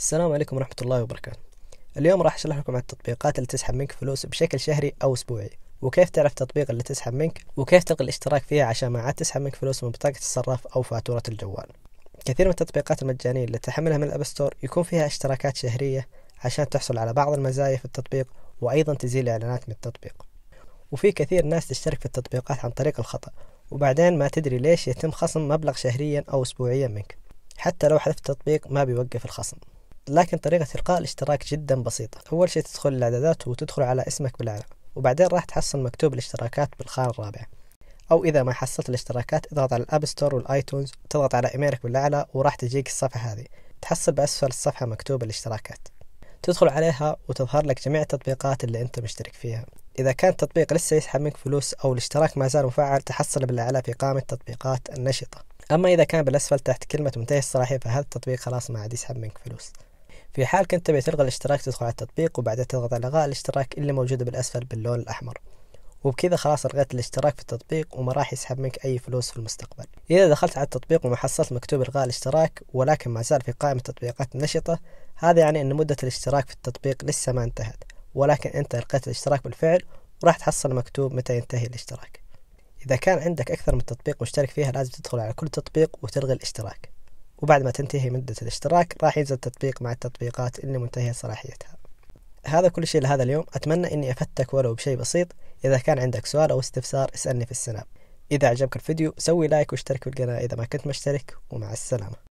السلام عليكم ورحمة الله وبركاته اليوم راح أشرح لكم عن التطبيقات اللي تسحب منك فلوس بشكل شهري أو أسبوعي وكيف تعرف التطبيق اللي تسحب منك وكيف تلغي الاشتراك فيها عشان ما عاد تسحب منك فلوس من بطاقة الصراف أو فاتورة الجوال كثير من التطبيقات المجانية اللي تحملها من الأب ستور يكون فيها اشتراكات شهرية عشان تحصل على بعض المزايا في التطبيق وأيضا تزيل إعلانات من التطبيق وفي كثير ناس تشترك في التطبيقات عن طريق الخطأ وبعدين ما تدري ليش يتم خصم مبلغ شهريا أو أسبوعيا منك حتى لو حذفت التطبيق ما بيوقف الخصم لكن طريقة إلقاء الاشتراك جدا بسيطة أول شيء تدخل الإعدادات وتدخل على اسمك بالأعلى وبعدين راح تحصل مكتوب الاشتراكات بالخانة الرابعة أو إذا ما حصلت الاشتراكات اضغط على الأب ستور والآيتونز تضغط على إيميلك بالأعلى وراح تجيك الصفحة هذه تحصل بأسفل الصفحة مكتوب الاشتراكات تدخل عليها وتظهر لك جميع التطبيقات اللي أنت مشترك فيها إذا كان التطبيق لسه يسحب منك فلوس أو الاشتراك ما زال مفعل تحصل بالأعلى في قائمة التطبيقات النشطة أما إذا كان بالأسفل تحت كلمة منتهي الصلاحية فهذا التطبيق خلاص ما عاد يسحب منك فلوس في حال كنت تبي تلغي الاشتراك تدخل على التطبيق وبعدها تضغط على إلغاء الاشتراك اللي موجودة بالأسفل باللون الأحمر وبكذا خلاص الغيت الاشتراك في التطبيق وما راح يسحب منك أي فلوس في المستقبل إذا دخلت على التطبيق وما حصلت مكتوب إلغاء الاشتراك ولكن ما زال في قائمة التطبيقات النشطه هذا يعني أن مدة الاشتراك في التطبيق لسه ما انتهت ولكن أنت القيت الاشتراك بالفعل وراح تحصل مكتوب متى ينتهي الاشتراك إذا كان عندك أكثر من تطبيق مشترك فيها لازم تدخل على كل تطبيق وتلغي الاشتراك وبعد ما تنتهي مدة الاشتراك راح ينزل التطبيق مع التطبيقات اللي منتهية صلاحيتها هذا كل شيء لهذا اليوم أتمنى أني أفتك ولو بشيء بسيط إذا كان عندك سؤال أو استفسار اسألني في السناب إذا عجبك الفيديو سوي لايك واشترك في القناة إذا ما كنت مشترك ومع السلامة